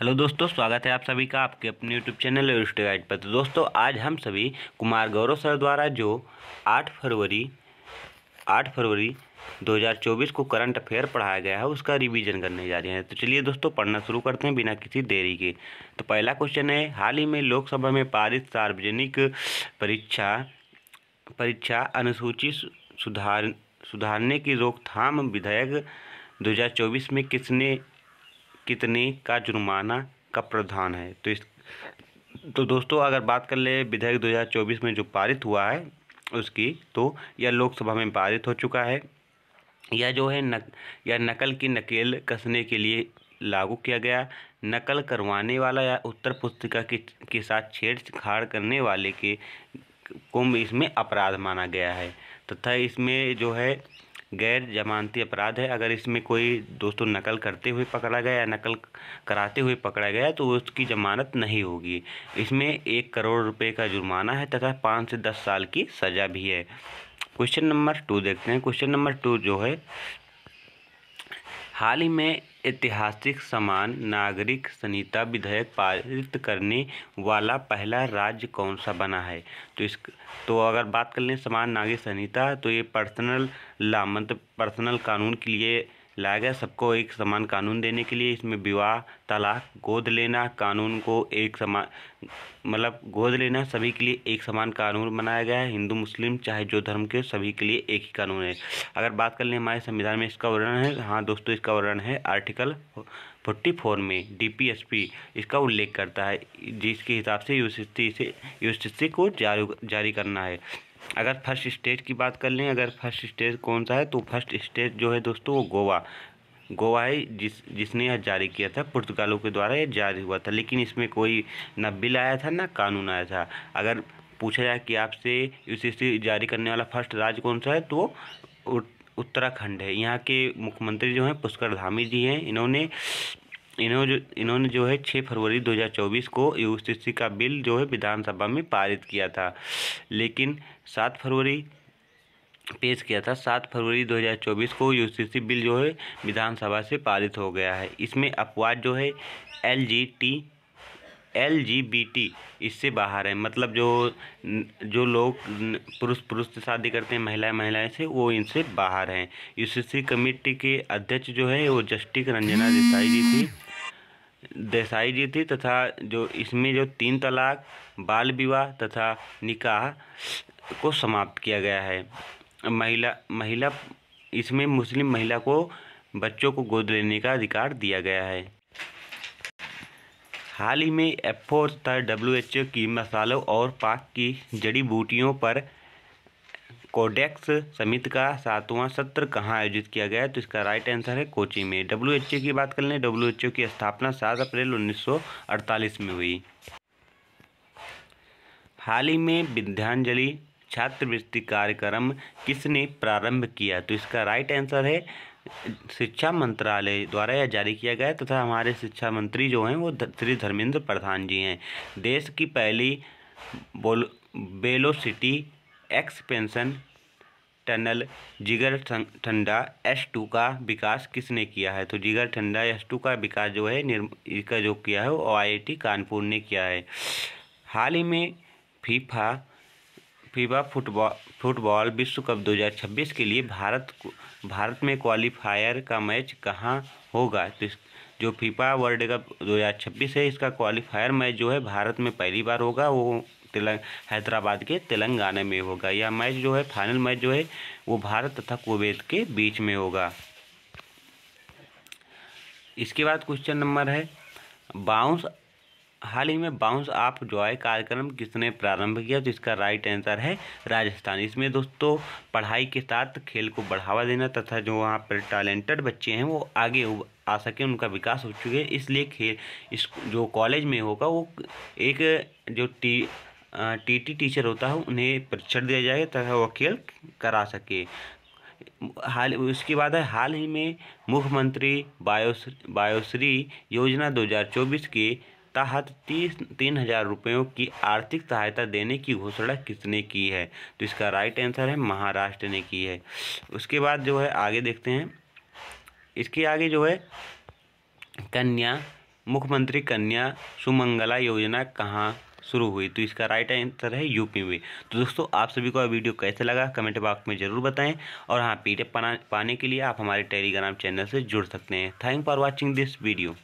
hello दोस्तों स्वागत है आप सभी का आपके अपने यूट्यूब चैनल और गाइड पर तो दोस्तों आज हम सभी कुमार गौरव सर द्वारा जो 8 फरवरी 8 फरवरी 2024 को करंट अफेयर पढ़ाया गया है उसका रिवीजन करने जा रहे हैं तो चलिए दोस्तों पढ़ना शुरू करते हैं बिना किसी देरी के तो पहला क्वेश्चन है हाल ही में लोकसभा में पारित सार्वजनिक परीक्षा परीक्षा अनुसूचित सुधार सुधारने की रोकथाम विधेयक दो में किसने कितने का जुर्माना का प्रावधान है तो इस तो दोस्तों अगर बात कर ले विधेयक 2024 में जो पारित हुआ है उसकी तो यह लोकसभा में पारित हो चुका है यह जो है नक या नकल की नकेल कसने के लिए लागू किया गया नकल करवाने वाला या उत्तर पुस्तिका के के साथ छेड़छाड़ करने वाले के को इसमें अपराध माना गया है तथा इसमें जो है गैर जमानती अपराध है अगर इसमें कोई दोस्तों नकल करते हुए पकड़ा गया या नकल कराते हुए पकड़ा गया तो उसकी ज़मानत नहीं होगी इसमें एक करोड़ रुपए का जुर्माना है तथा पाँच से दस साल की सज़ा भी है क्वेश्चन नंबर टू देखते हैं क्वेश्चन नंबर टू जो है हाल ही में ऐतिहासिक समान नागरिक संहिता विधेयक पारित करने वाला पहला राज्य कौन सा बना है तो इस तो अगर बात कर लें समान नागरिक संहिता तो ये पर्सनल लामंत पर्सनल कानून के लिए लाया गया सबको एक समान कानून देने के लिए इसमें विवाह तलाक गोद लेना कानून को एक समान मतलब गोद लेना सभी के लिए एक समान कानून बनाया गया है हिंदू मुस्लिम चाहे जो धर्म के सभी के लिए एक ही कानून है अगर बात कर लें हमारे संविधान में इसका वर्णन है हाँ दोस्तों इसका वर्णन है आर्टिकल फोर्टी फोर में डीपीएसपी इसका उल्लेख करता है जिसके हिसाब से यूजीसी से यूजीसी को जारी जारी करना है अगर फर्स्ट स्टेट की बात कर लें अगर फर्स्ट स्टेट कौन सा है तो फर्स्ट स्टेट जो है दोस्तों वो गोवा गोवा है जिस जिसने यह जारी किया था पुर्तगालों के द्वारा यह जारी हुआ था लेकिन इसमें कोई ना बिल आया था ना कानून आया था अगर पूछा जाए कि आपसे यूसीसी जारी करने वाला फर्स्ट राज्य कौन सा है तो उत्तराखंड है यहाँ के मुख्यमंत्री जो हैं पुष्कर धामी जी हैं इन्होंने इन्होंने जो इन्होंने जो है छः फरवरी 2024 को यू का बिल जो है विधानसभा में पारित किया था लेकिन सात फरवरी पेश किया था सात फरवरी 2024 को यू बिल जो है विधानसभा से पारित हो गया है इसमें अपवाद जो है L G T L G B T इससे बाहर है मतलब जो जो लोग पुरुष पुरुष से शादी करते हैं महिलाएं महिलाएं से वो इनसे बाहर हैं यूसीसी कमेटी के अध्यक्ष जो है वो जस्टिक रंजना देसाई जी थी देसाई जी थी तथा जो इसमें जो तीन तलाक बाल विवाह तथा निकाह को समाप्त किया गया है महिला महिला इसमें मुस्लिम महिला को बच्चों को गोद लेने का अधिकार दिया गया है हाल ही में एफ तथा डब्ल्यू एच ओ की मसालों और पाक की जड़ी बूटियों पर कोडेक्स समिति का सातवां सत्र कहाँ आयोजित किया गया तो इसका राइट आंसर है कोची में डब्ल्यू की बात कर लें डब्ल्यू की स्थापना सात अप्रैल अड़तालीस में हुई हाल ही में विद्यांजलि छात्रवृत्ति कार्यक्रम किसने प्रारंभ किया तो इसका राइट आंसर है शिक्षा मंत्रालय द्वारा यह जारी किया गया तथा हमारे शिक्षा मंत्री जो हैं वो श्री धर्मेंद्र प्रधान जी हैं देश की पहली बोल बेलोसिटी एक्सपेंशन टनल जिगर ठंडा एस टू का विकास किसने किया है तो जिगर ठंडा एस टू का विकास जो है इसका जो किया है वो आई कानपुर ने किया है हाल ही में फीफा फीफा फुटबॉल फुटबॉल विश्व कप 2026 के लिए भारत भारत में क्वालिफायर का मैच कहाँ होगा तो जो फीफा वर्ल्ड कप 2026 है इसका क्वालिफायर मैच जो है भारत में पहली बार होगा वो तेलंग हैदराबाद के तेलंगाना में होगा यह मैच जो है फाइनल मैच जो है वो भारत तथा कुवैत के बीच में होगा इसके बाद क्वेश्चन नंबर है बाउंस हाल ही में बाउंस ऑफ जॉय कार्यक्रम किसने प्रारंभ किया तो इसका राइट आंसर है राजस्थान इसमें दोस्तों पढ़ाई के साथ खेल को बढ़ावा देना तथा जो वहाँ पर टैलेंटेड बच्चे हैं वो आगे आ सके उनका विकास हो चुके इसलिए खेल इस जो कॉलेज में होगा वो एक जो टी टीटी टीचर होता है उन्हें प्रशिक्षण दिया जाएगा तथा वो खेल करा सके हाल उसके बाद है हाल ही में मुख्यमंत्री बायोश्री बायोश्री योजना 2024 के तहत तीस तीन हजार रुपयों की आर्थिक सहायता देने की घोषणा किसने की है तो इसका राइट आंसर है महाराष्ट्र ने की है उसके बाद जो है आगे देखते हैं इसके आगे जो है कन्या मुख्यमंत्री कन्या सुमंगला योजना कहाँ शुरू हुई तो इसका राइट आंसर है यूपी में तो दोस्तों आप सभी को वीडियो कैसे लगा कमेंट बॉक्स में ज़रूर बताएं और हाँ पीडीएफ पाने के लिए आप हमारे टेलीग्राम चैनल से जुड़ सकते हैं thank for watching this video